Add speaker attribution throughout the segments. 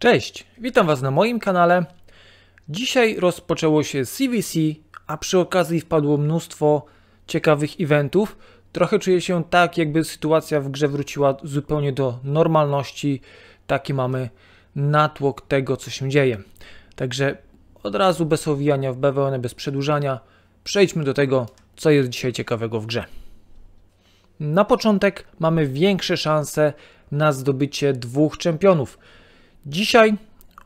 Speaker 1: Cześć, witam Was na moim kanale. Dzisiaj rozpoczęło się CVC, a przy okazji wpadło mnóstwo ciekawych eventów. Trochę czuję się tak, jakby sytuacja w grze wróciła zupełnie do normalności. Taki mamy natłok tego, co się dzieje. Także od razu bez owijania w bawełnę, bez przedłużania, przejdźmy do tego, co jest dzisiaj ciekawego w grze. Na początek mamy większe szanse na zdobycie dwóch czempionów – Dzisiaj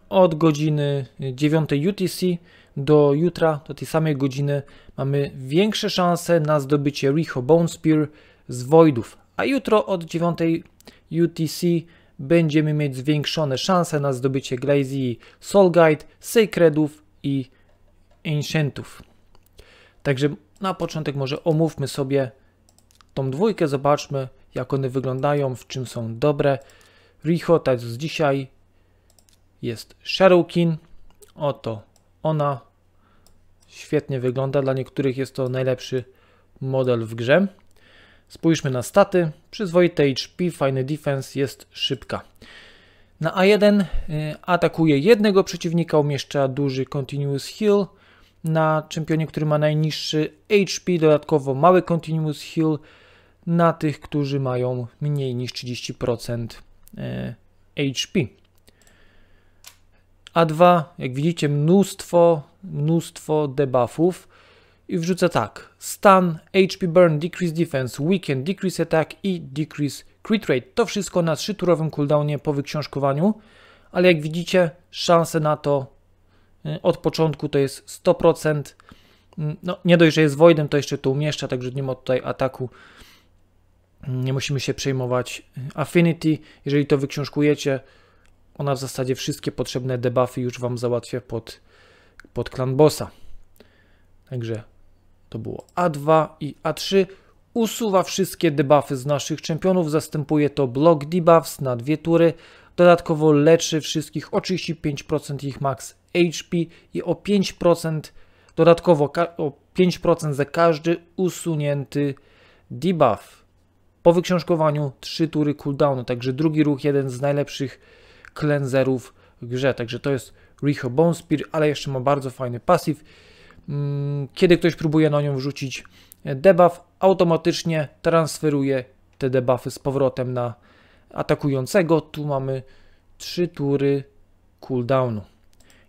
Speaker 1: od godziny 9 UTC do jutra, do tej samej godziny, mamy większe szanse na zdobycie Riho Bone Spear z Voidów, a jutro od 9 UTC będziemy mieć zwiększone szanse na zdobycie Glazy, Soul Guide, Sacredów i Ancientów. Także na początek może omówmy sobie tą dwójkę, zobaczmy jak one wyglądają, w czym są dobre. Riho, tak z dzisiaj, jest Shadowkin. Oto ona świetnie wygląda. Dla niektórych jest to najlepszy model w grze. Spójrzmy na staty. Przyzwoite HP, fajny defense, jest szybka. Na A1 y, atakuje jednego przeciwnika, umieszcza duży continuous heal. Na czempionie, który ma najniższy HP, dodatkowo mały continuous heal na tych, którzy mają mniej niż 30% y, HP. A2, jak widzicie, mnóstwo, mnóstwo debuffów i wrzucę tak. Stun, HP burn, decrease defense, weaken, decrease attack i decrease crit rate. To wszystko na 3-turowym cooldownie po wyksiążkowaniu, ale jak widzicie, szanse na to y, od początku to jest 100%. Mm, no, nie dość, że jest Voidem, to jeszcze to umieszcza, także nie ma tutaj ataku. Mm, nie musimy się przejmować y, Affinity. Jeżeli to wyksiążkujecie, ona w zasadzie wszystkie potrzebne debuffy już Wam załatwia pod, pod klan bossa. Także to było A2 i A3. Usuwa wszystkie debuffy z naszych czempionów, zastępuje to block debuffs na dwie tury. Dodatkowo leczy wszystkich o 35% ich max HP i o 5% dodatkowo o 5% za każdy usunięty debuff. Po wyksiążkowaniu 3 tury cooldownu, także drugi ruch, jeden z najlepszych cleanserów w grze. Także to jest Riho Bone Spear, ale jeszcze ma bardzo fajny pasyw. Mm, kiedy ktoś próbuje na nią wrzucić debuff, automatycznie transferuje te debuffy z powrotem na atakującego. Tu mamy 3 tury cooldownu.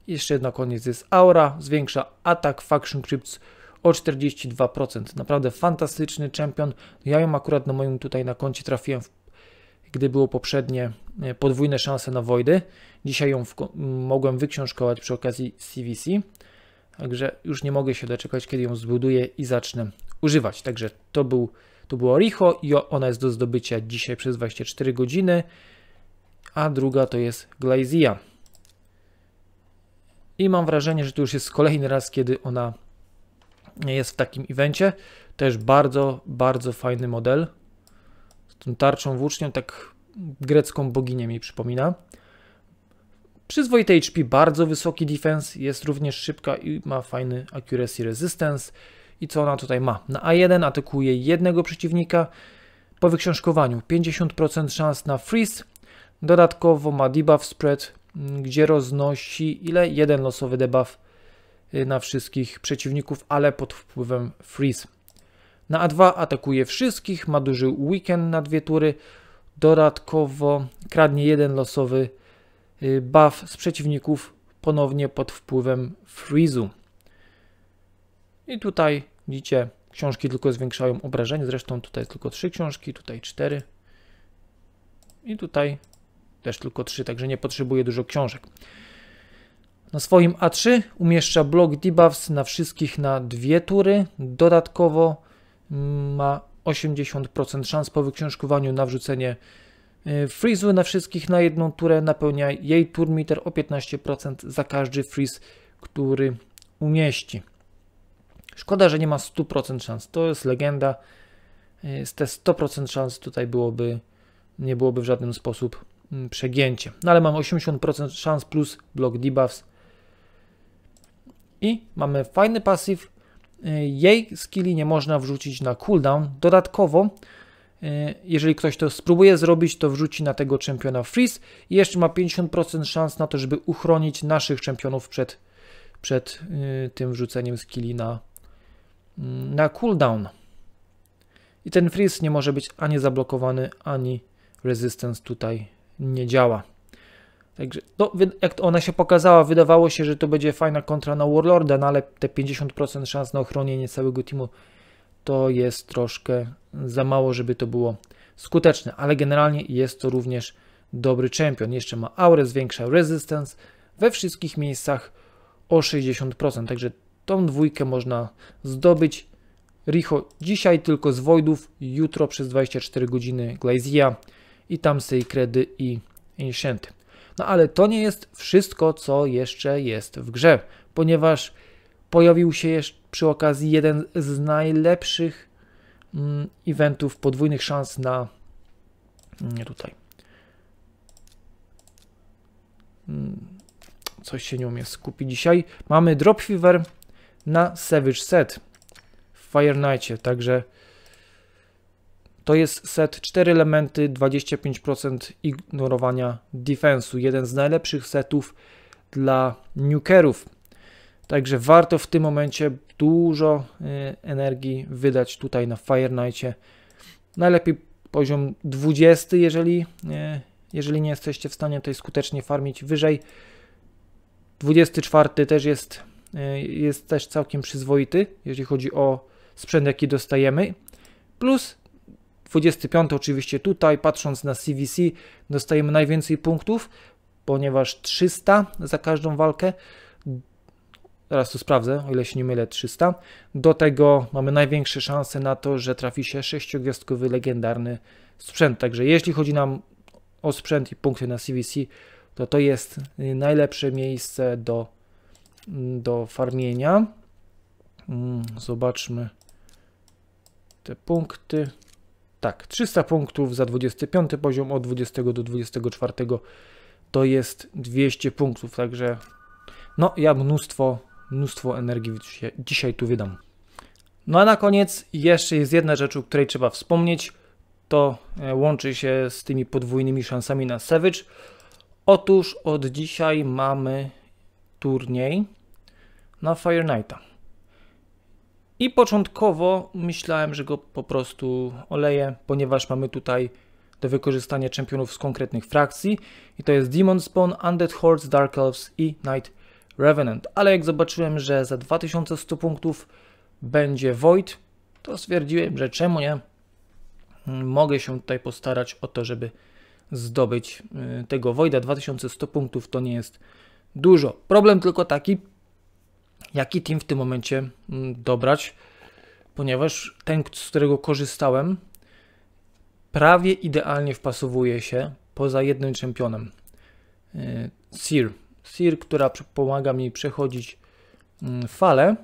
Speaker 1: Jeszcze jedna koniec jest aura, zwiększa atak Faction Crypts o 42%. Naprawdę fantastyczny champion. Ja ją akurat na moim tutaj na koncie trafiłem w gdy było poprzednie e, podwójne szanse na Wojdy. Dzisiaj ją mogłem wyksiążkować przy okazji CVC, także już nie mogę się doczekać, kiedy ją zbuduję i zacznę używać. Także to, był, to było Richo i ona jest do zdobycia dzisiaj przez 24 godziny, a druga to jest Glazia. I mam wrażenie, że to już jest kolejny raz, kiedy ona jest w takim evencie. Też bardzo, bardzo fajny model z tą tarczą włócznią, tak grecką boginię mi przypomina. Przyzwoite HP, bardzo wysoki defense, jest również szybka i ma fajny accuracy resistance. I co ona tutaj ma? Na A1 atakuje jednego przeciwnika po wyksiążkowaniu. 50% szans na freeze. Dodatkowo ma debuff spread, gdzie roznosi ile? Jeden losowy debuff y, na wszystkich przeciwników, ale pod wpływem freeze. Na A2 atakuje wszystkich, ma duży weekend na dwie tury. Dodatkowo kradnie jeden losowy y, buff z przeciwników ponownie pod wpływem freezu. I tutaj widzicie, książki tylko zwiększają obrażenie. Zresztą tutaj jest tylko trzy książki, tutaj cztery. I tutaj też tylko trzy, także nie potrzebuje dużo książek. Na swoim A3 umieszcza blok debuffs na wszystkich na dwie tury. Dodatkowo ma 80% szans po wyksiążkowaniu na wrzucenie e, freezu na wszystkich na jedną turę napełnia jej turmiter o 15% za każdy freeze, który umieści. Szkoda, że nie ma 100% szans. To jest legenda. E, te 100% szans tutaj byłoby, nie byłoby w żaden sposób przegięcie. No ale mamy 80% szans plus block debuffs. I mamy fajny pasyw, Y, jej skilli nie można wrzucić na cooldown. Dodatkowo, y, jeżeli ktoś to spróbuje zrobić, to wrzuci na tego czempiona freeze i jeszcze ma 50% szans na to, żeby uchronić naszych czempionów przed, przed y, tym wrzuceniem skilli na, mm, na cooldown. I ten freeze nie może być ani zablokowany, ani resistance tutaj nie działa. Także no, jak ona się pokazała, wydawało się, że to będzie fajna kontra na Warlorda, no ale te 50% szans na ochronienie całego teamu to jest troszkę za mało, żeby to było skuteczne, ale generalnie jest to również dobry champion. Jeszcze ma aurę, zwiększa resistance we wszystkich miejscach o 60%, także tą dwójkę można zdobyć. Richo dzisiaj tylko z Voidów, jutro przez 24 godziny Glazia i tam Seikredy i Enchanty. No ale to nie jest wszystko, co jeszcze jest w grze, ponieważ pojawił się jeszcze przy okazji jeden z najlepszych mm, eventów podwójnych szans na nie mm, tutaj. Mm, coś się nie umie skupić dzisiaj. Mamy Drop Fever na Savage Set w Fire Nightie, także to jest set 4 elementy, 25% ignorowania defensu. Jeden z najlepszych setów dla nukerów. Także warto w tym momencie dużo y, energii wydać tutaj na Fire Knightie. Najlepiej poziom 20, jeżeli, y, jeżeli nie jesteście w stanie tutaj skutecznie farmić wyżej. 24 też jest, y, jest też całkiem przyzwoity, jeżeli chodzi o sprzęt, jaki dostajemy. Plus 25 oczywiście tutaj, patrząc na CVC, dostajemy najwięcej punktów, ponieważ 300 za każdą walkę. Teraz to sprawdzę, o ile się nie mylę, 300. Do tego mamy największe szanse na to, że trafi się sześciogwiazdkowy legendarny sprzęt. Także jeśli chodzi nam o sprzęt i punkty na CVC, to to jest najlepsze miejsce do, do farmienia. Mm, zobaczmy te punkty. Tak, 300 punktów za 25 poziom, od 20 do 24 to jest 200 punktów, także no ja mnóstwo, mnóstwo energii dzisiaj, tu wydam. No a na koniec jeszcze jest jedna rzecz, o której trzeba wspomnieć, to e, łączy się z tymi podwójnymi szansami na Savage. Otóż od dzisiaj mamy turniej na Fire Knighta. I początkowo myślałem, że go po prostu oleję, ponieważ mamy tutaj do wykorzystania czempionów z konkretnych frakcji i to jest Demon Spawn, Undead Hordes, Dark Elves i Night Revenant. Ale jak zobaczyłem, że za 2100 punktów będzie Void, to stwierdziłem, że czemu nie? Mogę się tutaj postarać o to, żeby zdobyć y, tego Voida. 2100 punktów to nie jest dużo. Problem tylko taki, jaki team w tym momencie mm, dobrać, ponieważ ten, z którego korzystałem, prawie idealnie wpasowuje się poza jednym czempionem. E, sir, sir, która pomaga mi przechodzić mm, fale,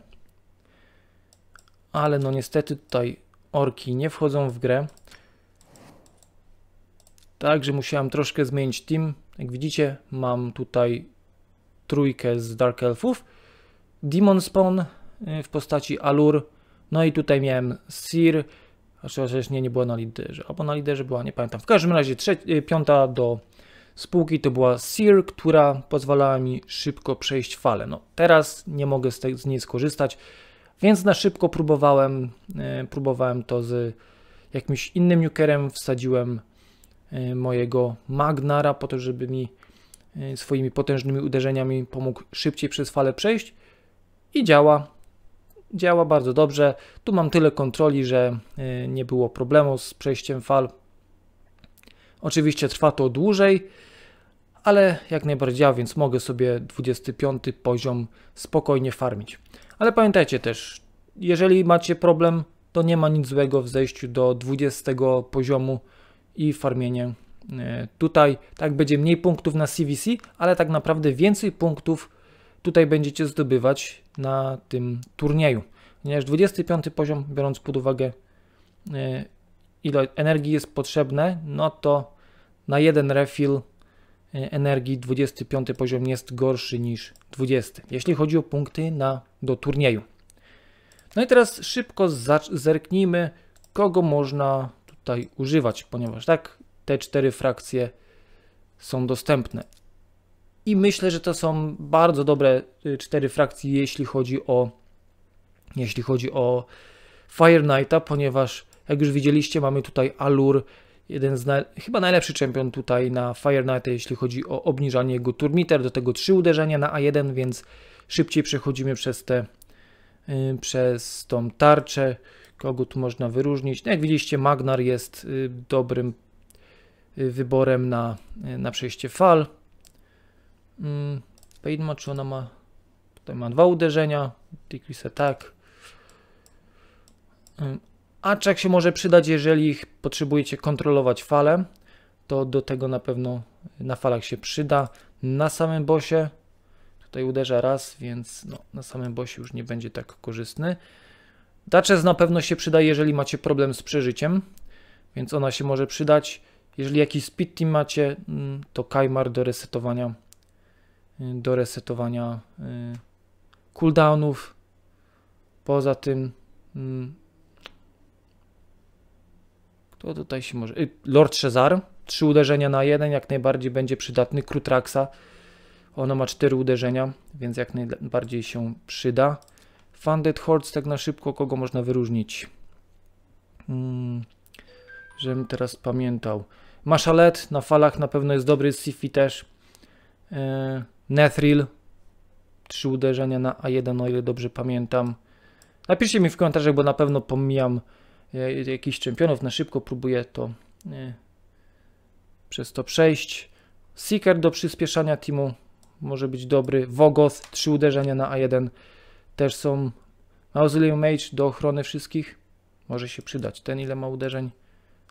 Speaker 1: ale no niestety tutaj orki nie wchodzą w grę. Także musiałem troszkę zmienić team. Jak widzicie, mam tutaj trójkę z Dark Elfów Demon Spawn y, w postaci Alur. No i tutaj miałem Sir, chociaż nie, nie była na liderze, albo na liderze była, nie pamiętam. W każdym razie y, piąta do spółki to była Sir, która pozwalała mi szybko przejść falę. No teraz nie mogę z, tej, z niej skorzystać, więc na szybko próbowałem, y, próbowałem to z jakimś innym nukerem, wsadziłem mojego Magnara po to, żeby mi swoimi potężnymi uderzeniami pomógł szybciej przez falę przejść i działa. Działa bardzo dobrze. Tu mam tyle kontroli, że e, nie było problemu z przejściem fal. Oczywiście trwa to dłużej, ale jak najbardziej działa, więc mogę sobie 25 poziom spokojnie farmić. Ale pamiętajcie też, jeżeli macie problem, to nie ma nic złego w zejściu do 20 poziomu i farmienie e, tutaj. Tak będzie mniej punktów na CVC, ale tak naprawdę więcej punktów tutaj będziecie zdobywać na tym turnieju. Ponieważ 25 poziom, biorąc pod uwagę e, ile energii jest potrzebne, no to na jeden refill e, energii 25 poziom jest gorszy niż 20, jeśli chodzi o punkty na, do turnieju. No i teraz szybko zerknijmy, kogo można tutaj używać, ponieważ tak, te cztery frakcje są dostępne. I myślę, że to są bardzo dobre y, cztery frakcje, jeśli chodzi o jeśli chodzi o Fire Knighta, ponieważ jak już widzieliście, mamy tutaj Alur, jeden z chyba najlepszy czempion tutaj na Fire Knighta, jeśli chodzi o obniżanie jego turmiter, do tego trzy uderzenia na A1, więc szybciej przechodzimy przez te y, przez tą tarczę, kogo tu można wyróżnić. No jak widzieliście, Magnar jest y, dobrym wyborem na, na przejście fal. Mm, Paidma, czy ona ma... Tutaj ma dwa uderzenia. Decrease tak. Mm, Aczak się może przydać, jeżeli potrzebujecie kontrolować fale, to do tego na pewno na falach się przyda. Na samym bosie tutaj uderza raz, więc no, na samym bosie już nie będzie tak korzystny. Duchess na pewno się przyda, jeżeli macie problem z przeżyciem, więc ona się może przydać. Jeżeli jakiś speed team macie, mm, to Kaimar do resetowania Y, do resetowania y, cooldownów. Poza tym mm, kto tutaj się może... Y, Lord Cezar. Trzy uderzenia na jeden jak najbardziej będzie przydatny. Krutraxa. Ono ma cztery uderzenia, więc jak najbardziej się przyda. Funded Hordes, tak na szybko, kogo można wyróżnić? Hmm, żebym teraz pamiętał. Maszalet na falach na pewno jest dobry, Sifi też. Yy. Nethril. Trzy uderzenia na A1, o ile dobrze pamiętam. Napiszcie mi w komentarzach, bo na pewno pomijam e, jakichś czempionów. Na szybko próbuję to nie, przez to przejść. Seeker do przyspieszania teamu może być dobry. Vogoth, trzy uderzenia na A1 też są. Mausoleum Mage do ochrony wszystkich może się przydać. Ten ile ma uderzeń?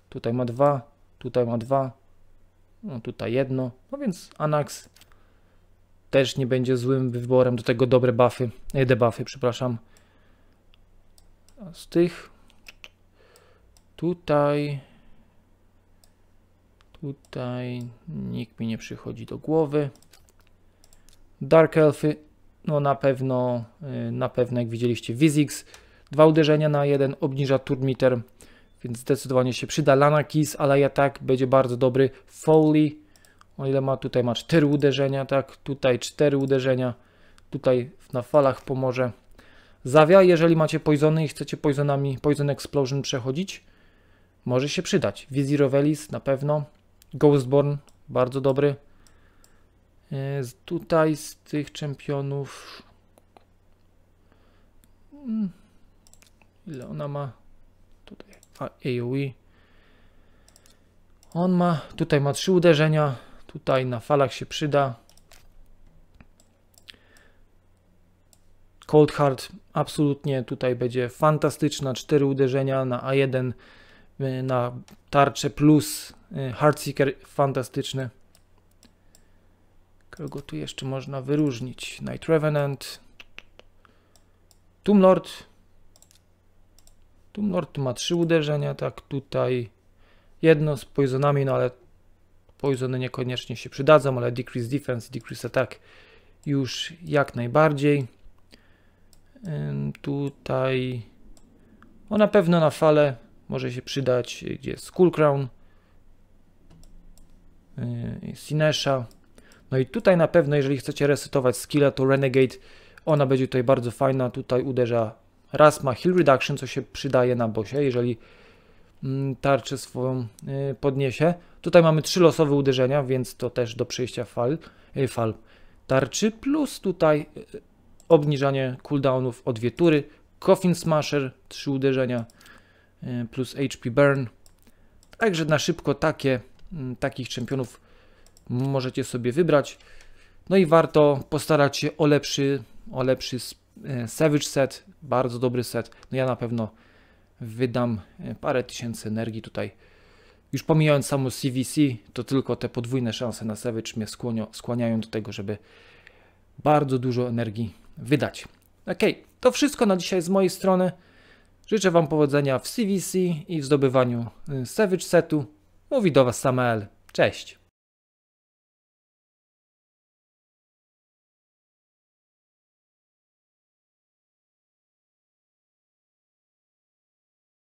Speaker 1: Tutaj ma dwa, tutaj ma dwa, no tutaj jedno. No więc Anax też nie będzie złym wyborem. Do tego dobre buffy, e, debuffy, przepraszam. Z tych tutaj tutaj nikt mi nie przychodzi do głowy. Dark Elfy, no na pewno, e, na pewno jak widzieliście Wizix, dwa uderzenia na jeden, obniża turmiter, więc zdecydowanie się przyda. Lana Kiss, ale ja tak będzie bardzo dobry. Foley, o ile ma, tutaj ma 4 uderzenia, tak, tutaj 4 uderzenia, tutaj na falach pomoże. Zawia, jeżeli macie poizony i chcecie poizonami, poison explosion przechodzić, może się przydać. Wizir ovelis na pewno, Ghostborn bardzo dobry. Yy, tutaj z tych czempionów... Hmm. Ile ona ma? Tutaj AOE. On ma, tutaj ma trzy uderzenia, Tutaj na falach się przyda. Cold Hard absolutnie tutaj będzie fantastyczna. 4 uderzenia na A1 y, na tarczę plus y, Hardseeker fantastyczny. Kogo tu jeszcze można wyróżnić? Night Revenant. Tumlord. Lord ma 3 uderzenia, tak tutaj jedno z poisonami, no ale Poisony niekoniecznie się przydadzą, ale Decrease Defense Decrease Attack już jak najbardziej. Tutaj o no na pewno na fale może się przydać, gdzie jest Skull Crown, y, Sinesha. No i tutaj na pewno, jeżeli chcecie resetować skilla, to Renegade, ona będzie tutaj bardzo fajna. Tutaj uderza raz ma heal reduction, co się przydaje na bosie, jeżeli Mm, tarczę swoją y, podniesie. Tutaj mamy trzy losowe uderzenia, więc to też do przejścia fal, y, fal tarczy, plus tutaj y, obniżanie cooldownów o dwie tury, Coffin Smasher, trzy uderzenia, plus HP Burn. Także na szybko takie, mm, takich czempionów możecie sobie wybrać. No i warto postarać się o lepszy, o lepszy Savage set, bardzo dobry set. No ja na pewno wydam e, parę tysięcy energii tutaj. Już pomijając samo CVC, to tylko te podwójne szanse na Savage mnie skłonio, skłaniają do tego, żeby bardzo dużo energii wydać. Ok, to wszystko na dzisiaj z mojej strony. Życzę Wam powodzenia w CVC i w zdobywaniu y, Savage Setu. Mówi do Was Samael. Cześć!